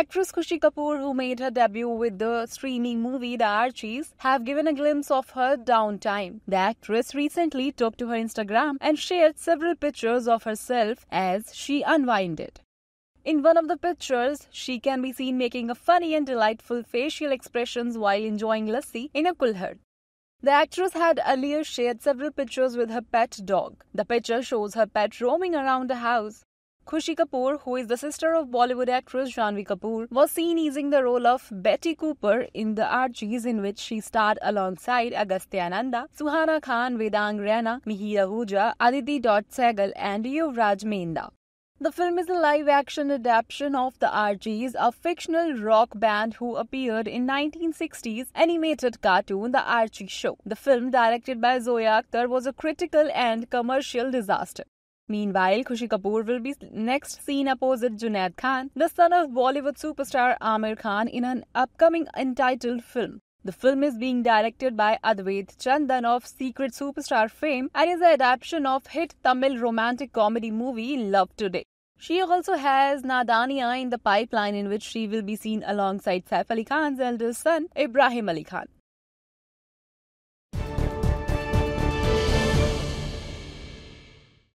Actress Khushi Kapoor, who made her debut with the streaming movie The Archies, have given a glimpse of her downtime. The actress recently took to her Instagram and shared several pictures of herself as she unwinded. In one of the pictures, she can be seen making a funny and delightful facial expressions while enjoying lassi in a kulhad. The actress had earlier shared several pictures with her pet dog. The picture shows her pet roaming around the house. Khushi Kapoor, who is the sister of Bollywood actress Janvi Kapoor, was seen easing the role of Betty Cooper in The Archies, in which she starred alongside Agastya Nanda, Suhana Khan, Vedang Rana, Mihir Ahuja, Aditi Dot Segal, and Yuvraj Mehta. The film is a live action adaptation of the RGs, a fictional rock band who appeared in 1960s animated cartoon The Archie Show. The film, directed by Zoya Akhtar, was a critical and commercial disaster. Meanwhile, Khushi Kapoor will be next seen opposite Junaid Khan, the son of Bollywood superstar Amir Khan, in an upcoming entitled film. The film is being directed by Advait Chandan of Secret Superstar fame and is an adaptation of hit Tamil romantic comedy movie Love Today. She also has Nadania in the pipeline in which she will be seen alongside Saif Ali Khan's eldest son Ibrahim Ali Khan.